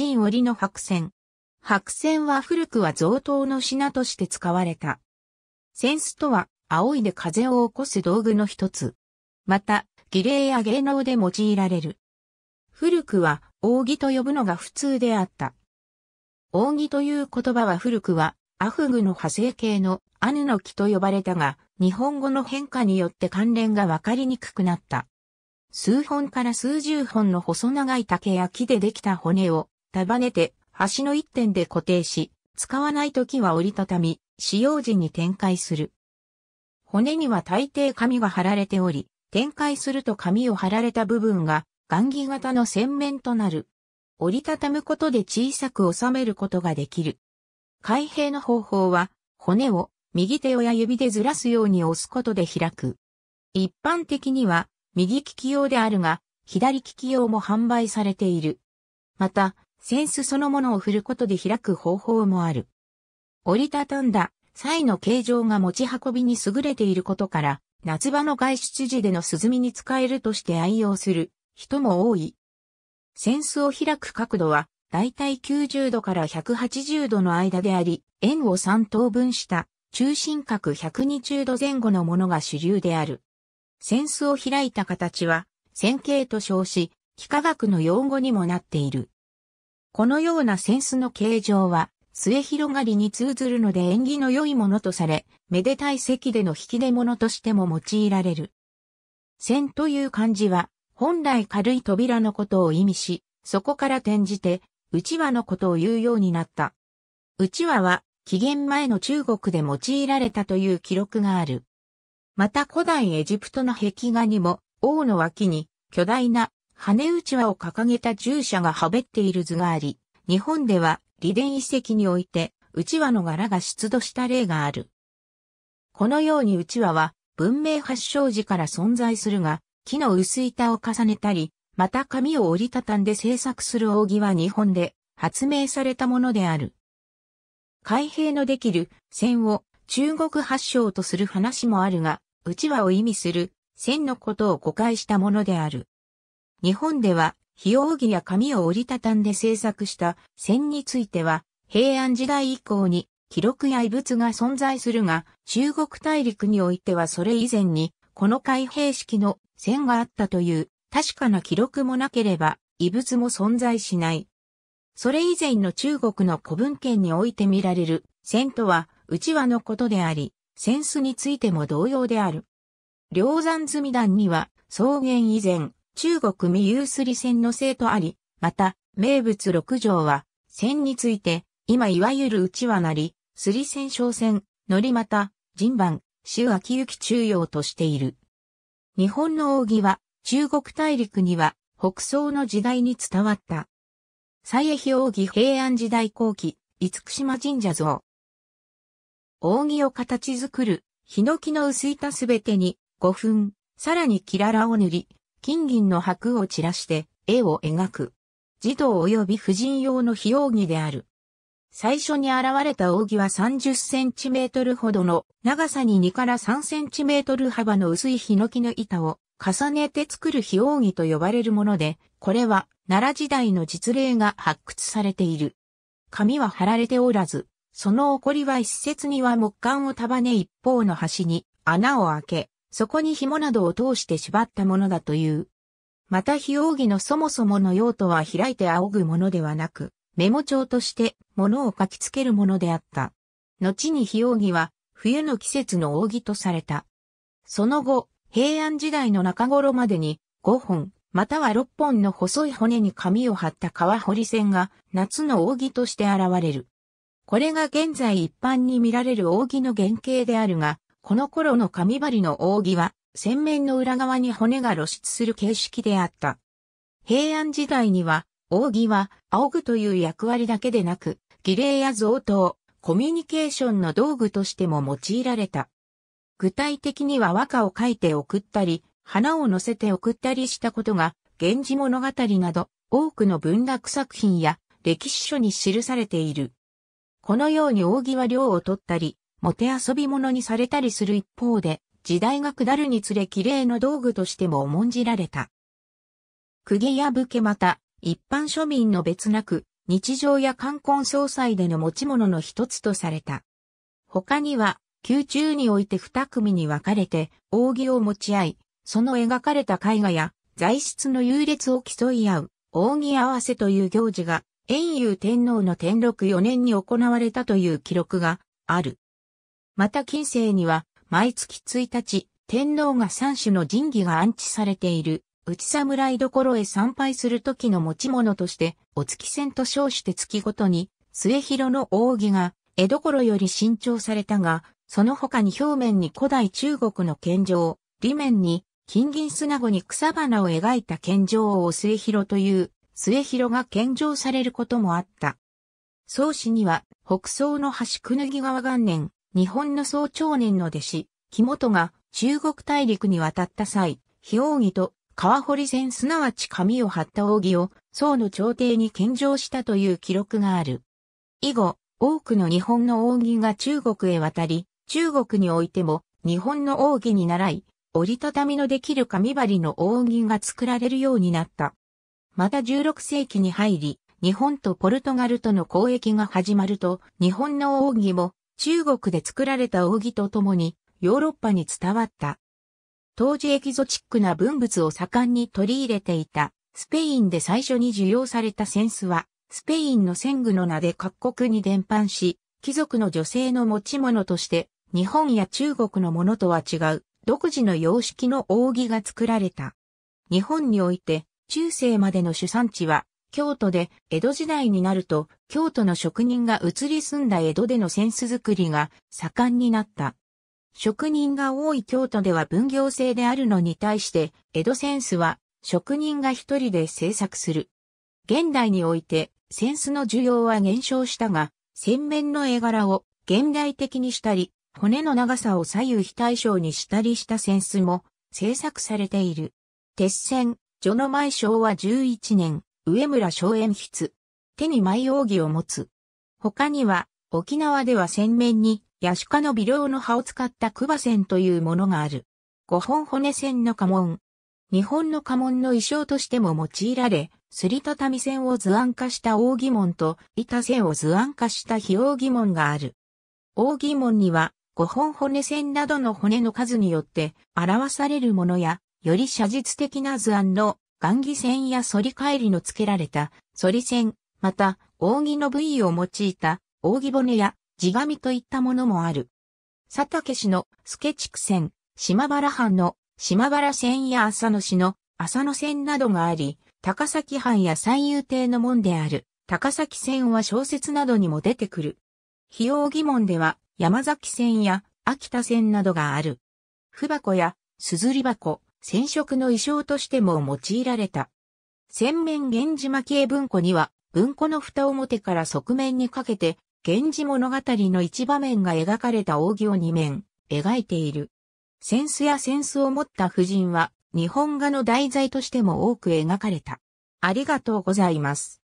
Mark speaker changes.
Speaker 1: 陳織の白線。白線は古くは贈答の品として使われた。扇子とは、仰いで風を起こす道具の一つ。また、儀礼や芸能で用いられる。古くは、扇と呼ぶのが普通であった。扇という言葉は古くは、アフグの派生形のアヌの木と呼ばれたが、日本語の変化によって関連がわかりにくくなった。数本から数十本の細長い竹や木でできた骨を束ねて、端の一点で固定し、使わない時は折りたたみ、使用時に展開する。骨には大抵紙が貼られており、展開すると紙を貼られた部分が、雁木型の洗面となる。折りたたむことで小さく収めることができる。開閉の方法は、骨を右手親指でずらすように押すことで開く。一般的には、右利き用であるが、左利き用も販売されている。また、扇子そのものを振ることで開く方法もある。折りたたんだ際の形状が持ち運びに優れていることから、夏場の外出時での涼みに使えるとして愛用する人も多い。扇子を開く角度は、だいたい90度から180度の間であり、円を3等分した中心角120度前後のものが主流である。扇子を開いた形は、線形と称し、幾何学の用語にもなっている。このような扇子の形状は、末広がりに通ずるので縁起の良いものとされ、めでたい席での引き出物としても用いられる。線という漢字は、本来軽い扉のことを意味し、そこから転じて、内輪のことを言うようになった。内輪は、紀元前の中国で用いられたという記録がある。また古代エジプトの壁画にも、王の脇に巨大な羽打ち輪を掲げた従者がはべっている図があり、日本では離殿遺跡において、うちわの柄が出土した例がある。このようにうちわは文明発祥時から存在するが、木の薄板を重ねたり、また紙を折りたたんで制作する扇は日本で発明されたものである。開閉のできる線を中国発祥とする話もあるが、うちわを意味する線のことを誤解したものである。日本では、費用着や紙を折りたたんで制作した線については、平安時代以降に記録や遺物が存在するが、中国大陸においてはそれ以前に、この開閉式の線があったという確かな記録もなければ、遺物も存在しない。それ以前の中国の古文献において見られる線とは、内輪のことであり、扇子についても同様である。梁山積みには、草原以前、中国未有すり線の生とあり、また、名物六条は、線について、今いわゆるうちなり、すり線小線、乗りまた、人番、周秋行中央としている。日本の扇は、中国大陸には、北宋の時代に伝わった。西駅扇平安時代後期、厳島神社像。扇を形作る、ヒノキの薄板すべてに、5分、さらにキララを塗り、金銀の箔を散らして絵を描く。児童及び婦人用の非扇である。最初に現れた扇は30センチメートルほどの長さに2から3センチメートル幅の薄いヒノキの板を重ねて作る非扇と呼ばれるもので、これは奈良時代の実例が発掘されている。紙は貼られておらず、その起こりは一説には木管を束ね一方の端に穴を開け、そこに紐などを通して縛ったものだという。また、非扇のそもそもの用途は開いて仰ぐものではなく、メモ帳として物を書きつけるものであった。後に非扇は、冬の季節の扇とされた。その後、平安時代の中頃までに、5本、または6本の細い骨に紙を貼った川掘り線が夏の扇として現れる。これが現在一般に見られる扇の原型であるが、この頃の紙張りの扇は、洗面の裏側に骨が露出する形式であった。平安時代には、扇は、仰ぐという役割だけでなく、儀礼や贈答、コミュニケーションの道具としても用いられた。具体的には和歌を書いて送ったり、花を乗せて送ったりしたことが、源氏物語など、多くの文学作品や歴史書に記されている。このように扇は量を取ったり、もて遊び者にされたりする一方で、時代が下るにつれ綺麗の道具としても重んじられた。釘や武家また、一般庶民の別なく、日常や冠婚葬祭での持ち物の一つとされた。他には、宮中において二組に分かれて、扇を持ち合い、その描かれた絵画や、材質の優劣を競い合う、扇合わせという行事が、遠遊天皇の天禄4年に行われたという記録がある。また近世には、毎月1日、天皇が三種の神器が安置されている、内侍所へ参拝する時の持ち物として、お月仙と称して月ごとに、末広の扇が、江所より新調されたが、その他に表面に古代中国の剣状、裏面に金銀砂子に草花を描いた剣状を末広という、末広が献上されることもあった。宗氏には、北宋の橋くぬぎ川元年、日本の総長年の弟子、木本が中国大陸に渡った際、非奥義と川堀線すなわち紙を貼った扇を宋の朝廷に献上したという記録がある。以後、多くの日本の扇が中国へ渡り、中国においても日本の扇に習い、折りたたみのできる紙張の扇が作られるようになった。また16世紀に入り、日本とポルトガルとの交易が始まると、日本の扇も中国で作られた扇とともにヨーロッパに伝わった。当時エキゾチックな文物を盛んに取り入れていたスペインで最初に受容された扇子はスペインの戦具の名で各国に伝播し、貴族の女性の持ち物として日本や中国のものとは違う独自の様式の扇が作られた。日本において中世までの主産地は京都で江戸時代になると京都の職人が移り住んだ江戸での扇子作りが盛んになった。職人が多い京都では分業制であるのに対して江戸扇子は職人が一人で制作する。現代において扇子の需要は減少したが、扇面の絵柄を現代的にしたり、骨の長さを左右非対称にしたりした扇子も制作されている。鉄線、序の前昭和11年、上村荘園筆。手に舞扇を持つ。他には、沖縄では洗面に、ヤシ科の微量の葉を使ったクバ線というものがある。五本骨線の家紋。日本の家紋の衣装としても用いられ、すりたたみ線を図案化した扇門と、板線を図案化した非扇門がある。扇門には、五本骨線などの骨の数によって表されるものや、より写実的な図案の雁木線や反り返りの付けられた反り線、また、扇の部位を用いた扇骨や地紙といったものもある。佐竹氏の助畜線、島原藩の島原線や浅野市の浅野線などがあり、高崎藩や三遊亭の門である高崎線は小説などにも出てくる。費用疑問では山崎線や秋田線などがある。ふ箱や硯箱、染色の意匠としても用いられた。洗面源氏蒔絵文庫には、文庫の蓋表から側面にかけて、源氏物語の一場面が描かれた扇を二面、描いている。扇子や扇子を持った夫人は、日本画の題材としても多く描かれた。ありがとうございます。